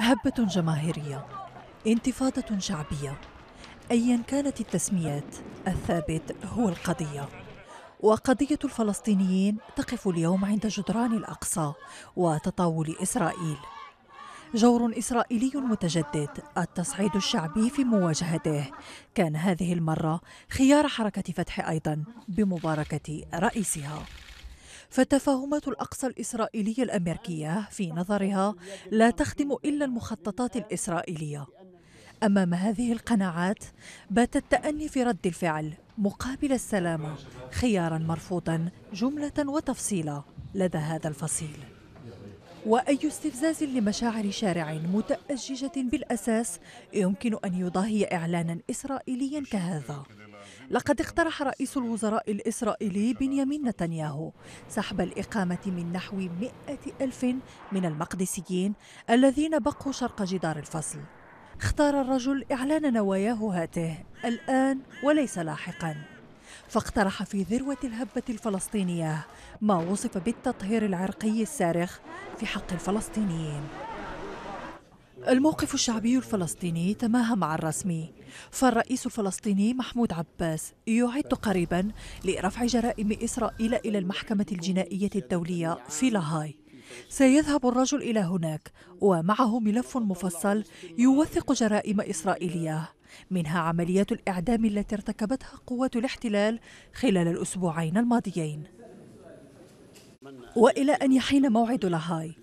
هبة جماهيرية انتفاضة شعبية أيا كانت التسميات الثابت هو القضية وقضية الفلسطينيين تقف اليوم عند جدران الأقصى وتطاول إسرائيل جور إسرائيلي متجدد التصعيد الشعبي في مواجهته كان هذه المرة خيار حركة فتح أيضا بمباركة رئيسها فالتفاهمات الأقصى الإسرائيلية الأمريكية في نظرها لا تخدم إلا المخططات الإسرائيلية أمام هذه القناعات بات التأني في رد الفعل مقابل السلامة خيارا مرفوضا جملة وتفصيلا لدى هذا الفصيل وأي استفزاز لمشاعر شارع متأججة بالأساس يمكن أن يضاهي إعلانا إسرائيليا كهذا لقد اقترح رئيس الوزراء الإسرائيلي بنيامين نتنياهو سحب الإقامة من نحو مئة ألف من المقدسيين الذين بقوا شرق جدار الفصل اختار الرجل إعلان نواياه هاته الآن وليس لاحقاً فاقترح في ذروة الهبة الفلسطينية ما وصف بالتطهير العرقي السارخ في حق الفلسطينيين الموقف الشعبي الفلسطيني تماهى مع الرسمي فالرئيس الفلسطيني محمود عباس يعد قريبا لرفع جرائم إسرائيل إلى المحكمة الجنائية الدولية في لاهاي سيذهب الرجل إلى هناك ومعه ملف مفصل يوثق جرائم إسرائيلية منها عمليات الإعدام التي ارتكبتها قوات الاحتلال خلال الأسبوعين الماضيين وإلى أن يحين موعد لاهاي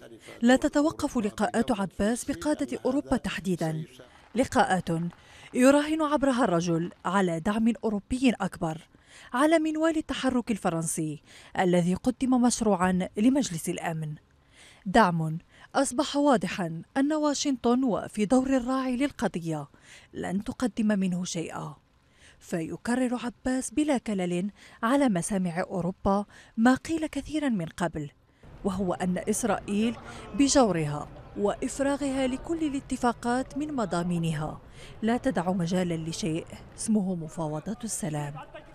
لا تتوقف لقاءات عباس بقادة أوروبا تحديدا لقاءات يراهن عبرها الرجل على دعم أوروبي أكبر على منوال التحرك الفرنسي الذي قدم مشروعا لمجلس الأمن دعم أصبح واضحا أن واشنطن وفي دور الراعي للقضية لن تقدم منه شيئا فيكرر عباس بلا كلل على مسامع أوروبا ما قيل كثيرا من قبل وهو أن إسرائيل بجورها وإفراغها لكل الاتفاقات من مضامينها لا تدع مجالا لشيء اسمه مفاوضات السلام